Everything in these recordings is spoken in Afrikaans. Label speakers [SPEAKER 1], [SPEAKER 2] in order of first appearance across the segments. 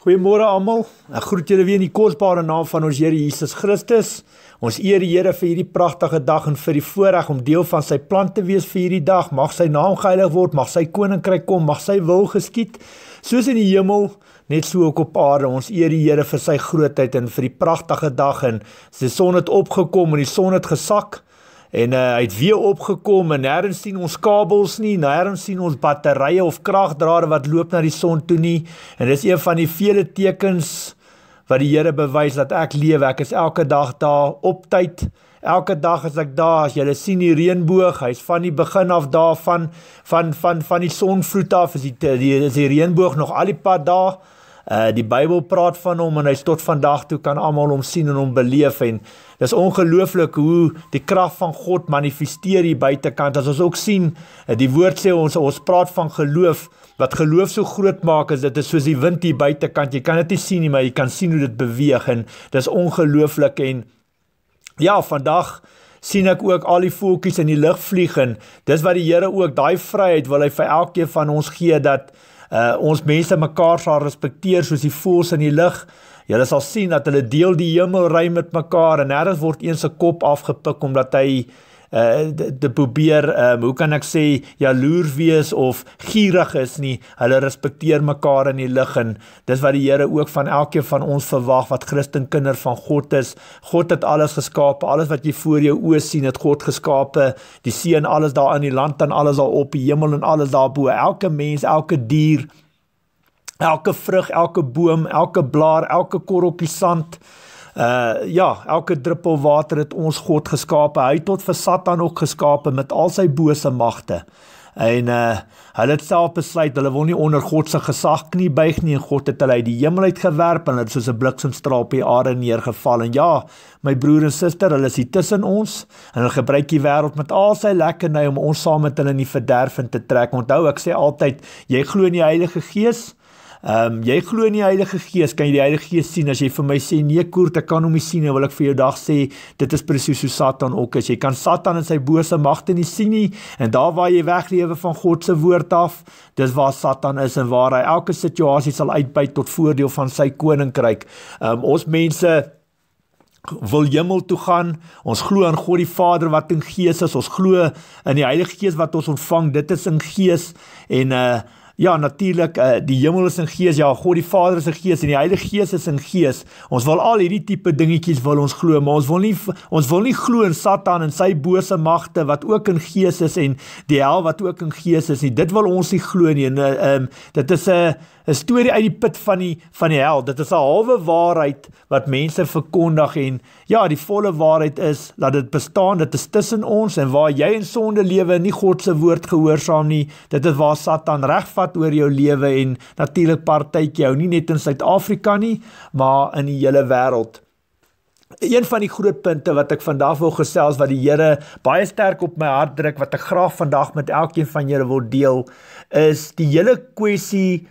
[SPEAKER 1] Goeiemôre almal. Ek groet julle weer in die kosbare naam van ons Here Jesus Christus. Ons eer die Here vir hierdie pragtige dag en vir die voorreg om deel van sy plan te wees vir hierdie dag. Mag sy naam geheilig word, mag sy koninkryk kom, mag sy wil geskied soos in die hemel, net so ook op aarde. Ons eer die Here vir sy grootheid en vir die pragtige dag en die son het opgekom en die son het gesak. En uh, hy het weer opgekom en nêrens sien ons kabels nie, nêrens sien ons batterye of kragdrade wat loop na die son toe nie. En dis een van die vele tekens wat die Here bewys dat ek lewe. Ek is elke dag daar op tyd. Elke dag as ek daar as jy sien die reënboog, hy's van die begin af daar van van van van die sonvloed af is die, die is die reënboog nog al die pad daar. Uh die Bybel praat van hom en hy's tot vandag toe kan almal hom sien en hom beleef en dis ongelooflik hoe die krag van God manifesteer hier buitekant. As ons ook sien, eh, die woord sê ons ons praat van geloof wat geloof so groot maak is dit is soos die wind hier buitekant. Jy kan dit nie sien nie, maar jy kan sien hoe dit beweeg en dis ongelooflik en ja, vandag sien ek ook al die voeltjies in die lug vlieg en dis wat die Here ook daai vryheid wil hy vir elkeen van ons gee dat uh, ons mense mekaar sal respekteer soos die voëls in die lug. Julle sal sien dat hulle deel die hemelruim met mekaar en nêrens word een se kop afgepik omdat hy uh eh, te, te probeer um hoe kan ek sê jaloers wees of gierig is nie. Hulle respekteer mekaar in die lig en dis wat die Here ook van elkeen van ons verwag wat Christen kinders van God is. God het alles geskaap, alles wat jy voor jou oë sien, het God geskape. Die see en alles daar in die land en alles daar op die hemel en alles daarbo. Elke mens, elke dier, elke vrug, elke boom, elke blaar, elke korreltjie sand Uh ja, elke druppel water het ons God geskape. Hy het tot vir Satan ook geskape met al sy bose magte. En uh hulle het self besluit hulle wil nie onder God se gesag knie buig nie en God het hulle uit die hemel uit gewerp en hulle het soos 'n bliksemstraal op die aarde neergeval. En ja, my broer en suster, hulle is hier tussen ons en hulle gebruik die wêreld met al sy lekkernye om ons saam met hulle in die verderf in te trek. Onthou, ek sê altyd, jy glo in die Heilige Gees, Ehm um, jy glo in die Heilige Gees, kan jy die Heilige Gees sien as jy vir my sê nee Koert, ek kan hom nie sien nie, wil ek vir jou dag sê dit is presies hoe Satan ook is. Jy kan Satan en sy bose magte nie sien nie en daar waar jy weglewe van God se woord af, dis waar Satan is en waar hy elke situasie sal uitbuit tot voordeel van sy koninkryk. Ehm um, ons mense wil hemel toe gaan. Ons glo aan God die Vader wat in Gees is. Ons glo in die Heilige Gees wat ons ontvang. Dit is in Gees en uh Ja, natuurlik, uh, eh, die hemel is in gees. Ja, God die Vader is in gees en die Heilige Gees is in gees. Ons wil al hierdie tipe dingetjies wil ons glo, maar ons wil nie ons wil nie glo in Satan en sy bose magte wat ook in gees is en die hel wat ook in gees is nie. Dit wil ons nie glo nie. En eh, ehm um, dit is 'n storie uit die put van die van die hel. Dit is 'n halwe waarheid wat mense verkondig en ja, die volle waarheid is dat dit bestaan. Dit is tussen ons en waar jy in sonde lewe en nie God se woord gehoorsaam nie, dit is waar Satan regvat vat oor jou lewe en natuurlik partytjie hou nie net in Suid-Afrika nie, maar in die hele wêreld. Een van die groot punte wat ek vandag wil gesels wat die Here baie sterk op my hart druk wat ek graag vandag met elkeen van julle wil deel is die hele kwessie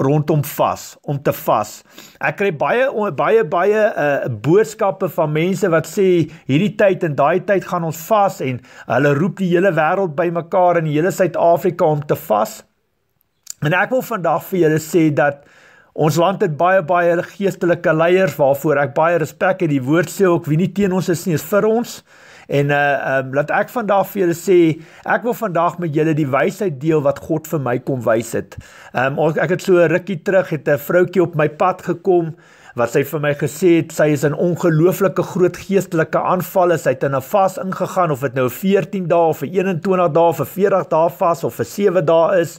[SPEAKER 1] rondom vas, om te vas. Ek kry baie baie baie uh boodskappe van mense wat sê hierdie tyd en daai tyd gaan ons vas en hulle roep die hele wêreld bymekaar in die hele Suid-Afrika om te vas. En ek wil vandag vir julle sê dat ons land het baie baie geestelike leiers waarvoor ek baie respek het. Die woord sê ook wie nie teen ons is nie is vir ons. En uh um, laat ek vandag vir julle sê, ek wil vandag met julle die wysheid deel wat God vir my kom wys het. Um ek het so 'n rukkie terug het 'n vroutjie op my pad gekom wat sy vir my gesê het sy is in ongelooflike groot geestelike aanval is hy het in 'n vas ingegaan of dit nou 14 dae of 21 dae of 40 dae vas of vir 7 dae is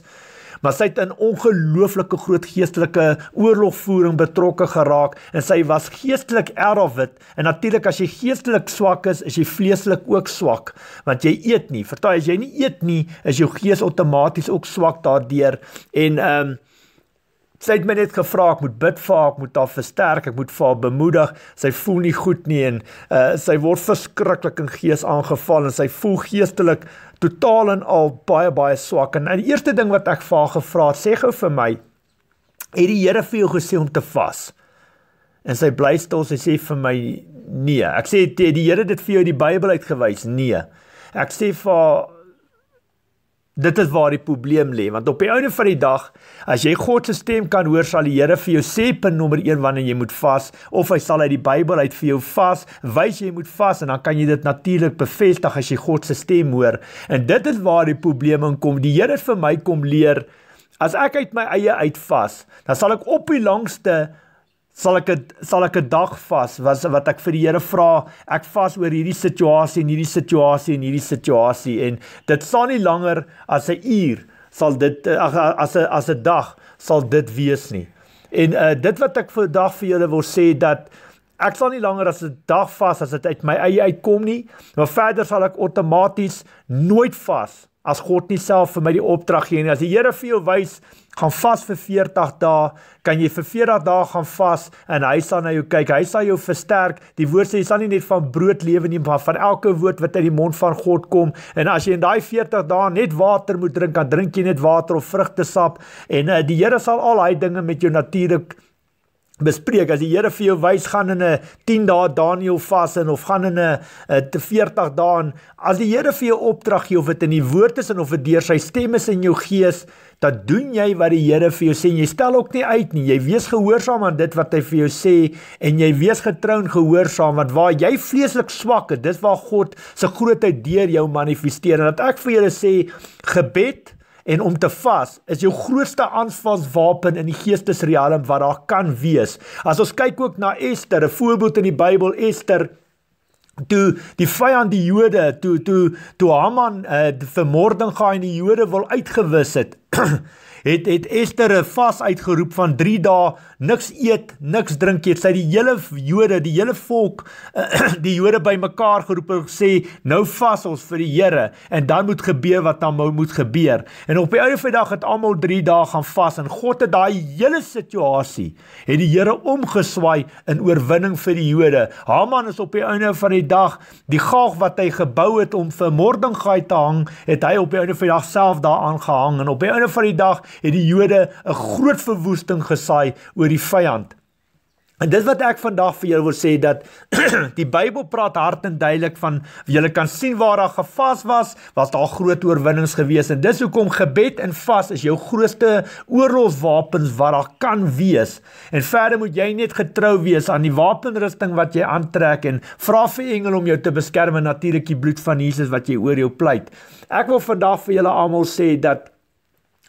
[SPEAKER 1] maar sy het in ongelooflike groot geestelike oorlogvoering betrokke geraak en sy was geestelik erfwit en natuurlik as jy geestelik swak is, is jy vleeslik ook swak want jy eet nie. Vertel as jy nie eet nie, is jou gees outomaties ook swak daardeur en ehm um, sy het my net gevra ek moet bid vir haar, ek moet haar versterk, ek moet vir haar bemoedig. Sy voel nie goed nie en uh, sy word verskriklik in gees aangeval en sy voel geestelik totaal en al baie baie swak. En die eerste ding wat ek vir haar gevra het, sê gou vir my, het die Here vir jou gesê om te vas? En sy bly stil, sy sê vir my nee. Ek sê die, die Here het dit vir jou in die Bybel uitgewys. Nee. Ek sê vir haar Dit is waar die probleem lê, want op die einde van die dag, as jy God se stem kan hoor, sal die Here vir jou sê punt nommer 1 wanneer jy moet vas, of hy sal uit die Bybel uit vir jou vas, wys jy moet vas en dan kan jy dit natuurlik bevestig as jy God se stem hoor. En dit is waar die probleme kom. Die Here vir my kom leer as ek uit my eie uit vas, dan sal ek op die langste sal ek het, sal ek 'n dag vas wat wat ek vir die Here vra ek vas oor hierdie situasie en hierdie situasie en hierdie situasie en dit sal nie langer as 'n uur sal dit as 'n as 'n dag sal dit wees nie en uh, dit wat ek vir dag vir julle wil sê dat ek sal nie langer as 'n dag vas as dit uit my eie uitkom nie maar verder sal ek outomaties nooit vas nie as God nie self vir my die opdrag gee nie. As die Here vir jou wys gaan vas vir 40 dae, kan jy vir 40 dae gaan vas en hy sal na jou kyk. Hy sal jou versterk. Die woord sê jy sal nie net van brood lewe nie, maar van elke woord wat uit die mond van God kom. En as jy in daai 40 dae net water moet drink, dan drink jy net water of vrugtesap en uh, die Here sal al daai dinge met jou natuurlik bespreek as die Here vir jou wys gaan in 'n 10 dae Daniël vas in of gaan in 'n 40 eh, dae in as die Here vir jou opdrag gee of dit in die woord is en of dit deur sy stem is in jou gees dat doen jy wat die Here vir jou sê en jy stel ook nie uit nie jy wees gehoorsaam aan dit wat hy vir jou sê en jy wees getrou en gehoorsaam want waar jy vleeslik swak is dis waar God se grootheid deur jou manifesteer en dat ek vir julle sê gebed en om te vas is jou grootste aanvalswapen in die geestesriem wat daar kan wees. As ons kyk ook na Ester, 'n voorbeeld in die Bybel, Ester toe die vyand die Jode toe toe toe Haman uh, vermoording gaan die Jode wil uitgewis het. het het Ester 'n vas uitgeroep van 3 dae, niks eet, niks drink nie. Sy het die hele Jode, die hele volk, die Jode bymekaar geroep en gesê, "Nou vas ons vir die Here en dan moet gebeur wat dan nou moet gebeur." En op die ou Vrydag het almal 3 dae gaan vas en God het daai hele situasie het die Here omgeswaai in oorwinning vir die Jode. Haman is op die einde van die dag die gaag wat hy gebou het om vir Mordegai te hang, het hy op die einde van die dag self daaraan gehang en op die einde van die dag het die Jode 'n groot verwoesting gesaai oor die vyand. En dis wat ek vandag vir julle wil sê dat die Bybel praat hard en duidelik van julle kan sien waar daar gevas was, was daar groot oorwinnings gewees en dis hoekom gebed en vas is jou grootste oorlogswapens wat daar kan wees. En verder moet jy net getrou wees aan die wapenrusting wat jy aantrek en vra vir engele om jou te beskerm en natuurlik die bloed van Jesus wat jy oor jou pleit. Ek wil vandag vir julle almal sê dat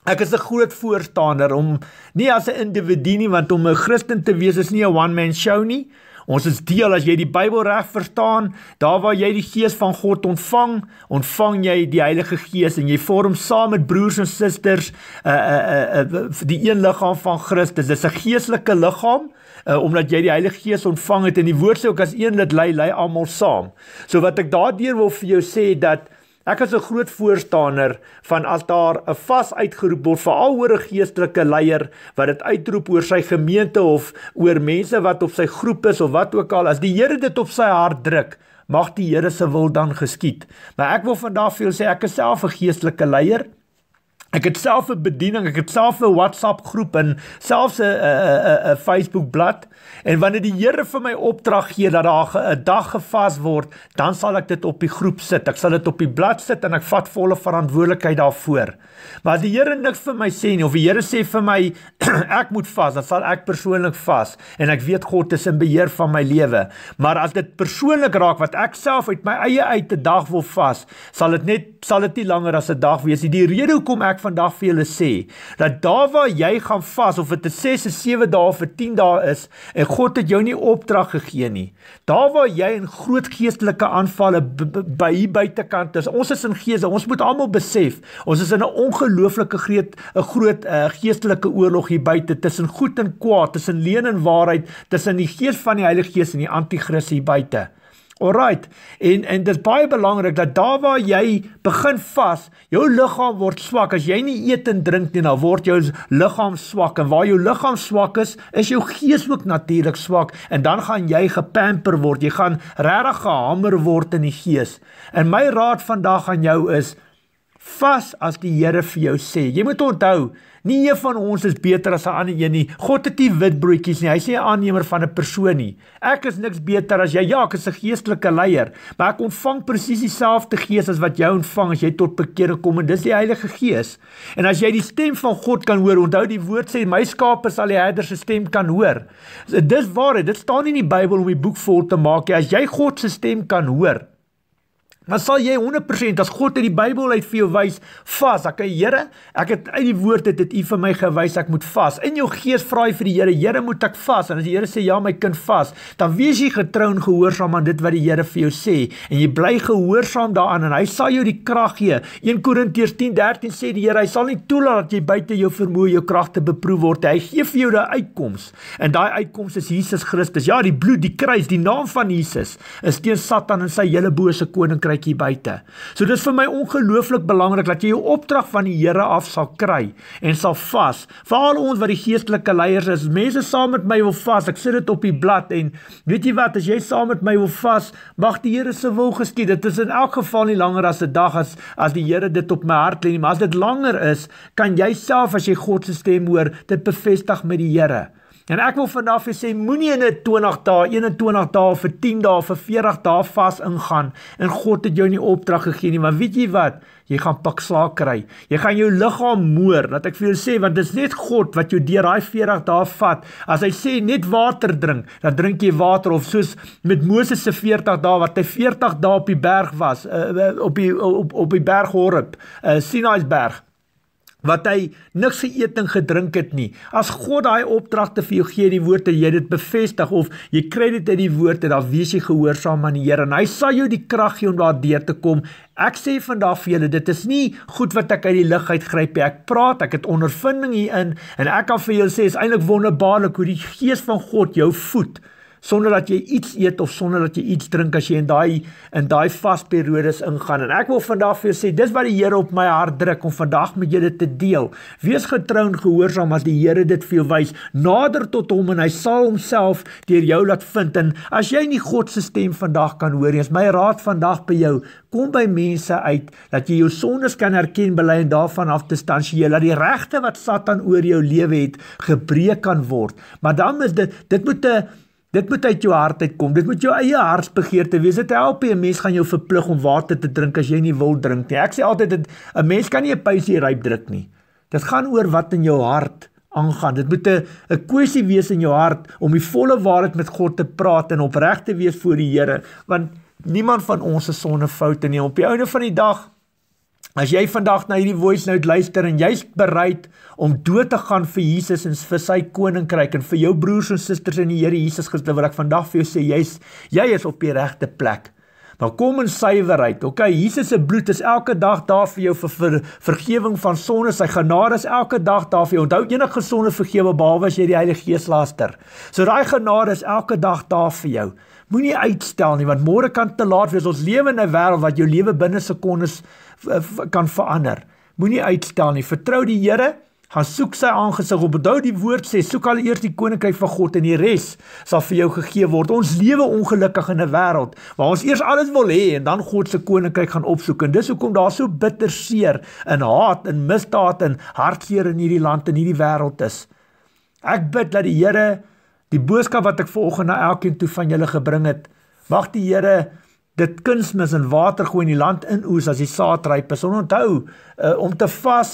[SPEAKER 1] Ek is 'n groot voorstander om nie as 'n individu nie want om 'n Christen te wees is nie 'n one man show nie. Ons is deel as jy die Bybel reg verstaan, daar waar jy die gees van God ontvang, ontvang jy die Heilige Gees en jy vorm saam met broers en susters 'n uh, 'n uh, 'n uh, die een liggaam van Christus. Dis 'n geestelike liggaam uh, omdat jy die Heilige Gees ontvang het en die woord sê ook as een lid lei, lei almal saam. So wat ek daardeur wil vir jou sê dat Ek is 'n groot voorstander van altaar 'n vas uitgeroep word veral oor 'n geestelike leier wat dit uitroep oor sy gemeente of oor mense wat op sy groep is of wat ook al as die Here dit op sy hart druk mag die Here se wil dan geskied. Maar ek wil vandag vir julle sê ek is self 'n geestelike leier. Ek het self 'n bediening, ek het self 'n WhatsApp groep en selfs 'n 'n 'n Facebook bladsy en wanneer die Here vir my opdrag gee dat daar 'n dag gevas word, dan sal ek dit op die groep sit. Ek sal dit op die bladsy sit en ek vat volle verantwoordelikheid daarvoor. Maar as die Here niks vir my sê nie of die Here sê vir my ek moet vas, dan sal ek persoonlik vas en ek weet God is in beheer van my lewe. Maar as dit persoonlik raak wat ek self uit my eie uit 'n dag wil vas, sal dit net sal dit nie langer as 'n dag wees nie. Die rede hoekom ek vandag vir julle sê dat daar waar jy gaan vas of dit 'n 6 of 7 dae of 10 dae is en God het jou nie opdrag gegee nie. Daar waar jy in groot geestelike aanvalle by hier buitekant is. Ons is in gees, ons moet almal besef, ons is in 'n ongelooflike groot 'n groot eh, geestelike oorlog hier buite tussen goed en kwaad, tussen leuen en waarheid, tussen die gees van die Heilige Gees en die anti-kris hier buite. Alrite. En en dit is baie belangrik dat daar waar jy begin vas, jou liggaam word swak. As jy nie eet en drink nie, dan word jou liggaam swak. En waar jou liggaam swak is, is jou gees ook natuurlik swak en dan gaan jy gepamper word. Jy gaan regtig gehamer word in die gees. En my raad vandag aan jou is vas as die Here vir jou sê. Jy moet onthou, nie een van ons is beter as 'n ander een nie. God het nie witbroodjies nie. Hy sê 'n aannemer van 'n persoon nie. Ek is niks beter as jy. Ja, ek is 'n geestelike leier, maar ek ontvang presies dieselfde Gees as wat jy ontvang as jy tot bekering kom en dis die Heilige Gees. En as jy die stem van God kan hoor, onthou die woord sê my skape sal die herder se stem kan hoor. Dis waar dit. Dit staan nie in die Bybel om die boek vol te maak nie. As jy God se stem kan hoor, Maar sal jy 100% as God uit die Bybel uit vir jou wys, vas, ek, Here, ek het uit die woord het dit U vir my gewys ek moet vas. In jou gees vra jy vir die Here, Here, moet ek vas? En as die Here sê ja, my kind, vas, dan wees jy getrou en gehoorsaam aan dit wat die Here vir jou sê en jy bly gehoorsaam daaraan en hy sal jou die krag gee. 1 Korintiërs 10:13 sê die Here, hy sal nie toelaat dat jy buite jou vermoë jou krag te beproef word nie. Hy gee vir jou daai uitkoms. En daai uitkoms is Jesus Christus. Ja, die bloed, die kruis, die naam van Jesus is teen Satan en sy hele bose koninkryk kruikie buite. So dis vir my ongelooflik belangrik dat jy jou opdrag van die Here af sal kry en sal vas. Veral ons wat die geestelike leiers is, mense saam met my wil vas. Ek sit dit op die blad en weet jy wat, as jy saam met my wil vas, mag die Here se wil geskied. Dit is in elk geval nie langer as 'n dag as as die Here dit op my hart lê nie, maar as dit langer is, kan jy self as jy God se stem hoor, dit bevestig met die Here. En ek wil vandag vir sê moenie in 'n 20 dae, 21 dae, vir 10 dae, vir 40 dae vas ingaan en God het jou nie opdrag gegee nie, maar weet jy wat? Jy gaan pak slaag kry. Jy gaan jou liggaam moer, dat ek vir jou sê want dit is net God wat jou deur daai 40 dae vat. As hy sê net water drink, dan drink jy water of soos met Moses se 40 dae wat hy 40 dae op die berg was, uh, op die op op die berg Horeb, uh, eh, Sinai se berg wat hy niks geëet en gedrink het nie. As God daai opdragte vir jou gee, die woord en jy dit bevestig of jy kry dit uit die woord en dan wees jy gehoorsaam aan die Here en hy sal jou die krag gee om daardeur te kom. Ek sê vandag vir julle, dit is nie goed wat ek uit die lug uit gryp nie. Ek praat, ek het ondervinding hierin en ek kan vir julle sê, is eintlik wonderbaarlik hoe die Gees van God jou voed sonder dat jy iets eet of sonder dat jy iets drink as jy in daai in daai vasperiodes ingaan. En ek wil vandag vir julle sê, dis wat die Here op my hart druk om vandag met julle te deel. Wees getrou en gehoorsaam as die Here dit vir jou wys. Nader tot hom en hy sal homself deur jou laat vind. En as jy nie God se stem vandag kan hoor nie, is my raad vandag by jou, kom by mense uit dat jy jou sondes kan erken, bely en daarvan af te stansieer dat die regte wat Satan oor jou lewe het, gebreek kan word. Maar dan is dit dit moet 'n Dit moet uit jou hart uitkom. Dit moet jou eie hartsbegeerte wees. Dit help nie 'n mens gaan jou verplig om water te drink as jy nie wil drink nie. Ek sê altyd dit 'n mens kan nie 'n pysie ryp druk nie. Dit gaan oor wat in jou hart aangaan. Dit moet 'n 'n kwessie wees in jou hart om die volle waarheid met God te praat en opreg te wees voor die Here, want niemand van ons is sonder foute nie. Op die ouene van die dag As jy vandag na hierdie voice note luister en jy's bereid om dood te gaan vir Jesus en vir sy koninkryk en vir jou broers en susters in die Here Jesus Christus, wil ek vandag vir jou sê jy's jy is op die regte plek. Maar kom in suiwerheid. OK, Jesus se bloed is elke dag daar vir jou vir, vir vergifnis van sonde. Sy genade is elke dag daar vir jou. Onthou enige sonde vergewe behalwe as jy die Heilige Gees laster. So daai genade is elke dag daar vir jou. Moenie uitstel nie want môre kan te laat wees. Ons lewe in 'n wêreld wat jou lewe binne sekondes kan verander. Moenie uitstel nie. Vertrou die Here. Gaan soek sy aangesig. Onthou die woord sê, soek al eers die koninkryk van God en die res sal vir jou gegee word. Ons lewe ongelukkig in 'n wêreld waar ons eers alles wil hê en dan God se koninkryk gaan opsoek. En dis hoekom daar so bitter seer en haat en misdaad en hartseer in hierdie land en hierdie wêreld is. Ek bid dat die Here Die boodskap wat ek vanoggend na elkeen toe van julle gebring het, mag die Here dit kunsmis in water gooi en die land inoes as die saad ryp is. Onthou, uh, om te vas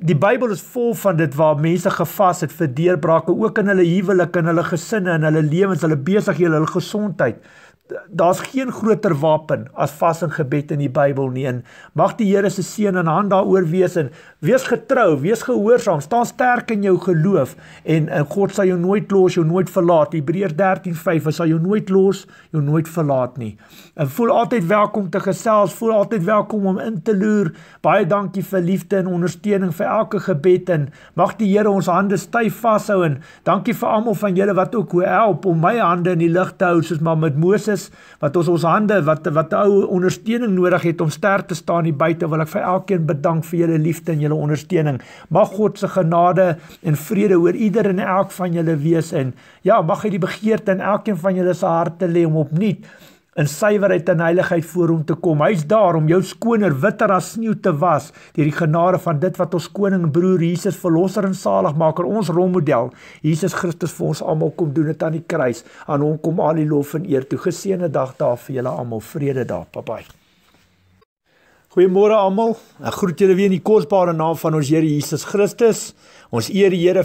[SPEAKER 1] Die Bybel is vol van dit waar mense gevas het vir deurbrake ook in hulle huwelike en hulle gesinne en hulle lewens, hulle besighede, hulle gesondheid daar's geen groter wapen as vas en gebed in die Bybel nie en mag die Here se seën en hand daaroor wees en wees getrou, wees gehoorsaam, staan sterk in jou geloof en God sal jou nooit los, jou nooit verlaat. Hebreërs 13:5 hy sal jou nooit los, jou nooit verlaat nie. En voel altyd welkom te gesels, voel altyd welkom om in te loer. Baie dankie vir liefde en ondersteuning vir elke gebed en mag die Here ons hande styf vashou en dankie vir almal van julle wat ook help om my hande in die lig te hou soos maar met Moses is wat ons ons hande wat wat ou ondersteuning nodig het om sterk te staan hier buite wil ek vir elkeen bedank vir julle liefde en julle ondersteuning mag God se genade en vrede oor ieder en elk van julle wees en ja mag hy die begeerte in elkeen van julle se harte lê om opnuut in suiwerheid en heiligheid voor hom te kom. Hy's daar om jou skoner witter as sneeu te was deur die genade van dit wat ons koning en broer Jesus verlosser en saligmaker, ons rolmodel, Jesus Christus vir ons almal kom doen dit aan die kruis. Aan hom kom al die lof en eer toe. Geseënde dag daar vir julle almal. Vrede daar. Bye bye. Goeiemôre almal. Ek groet julle weer in die kosbare naam van ons Here Jesus Christus. Ons eer die Here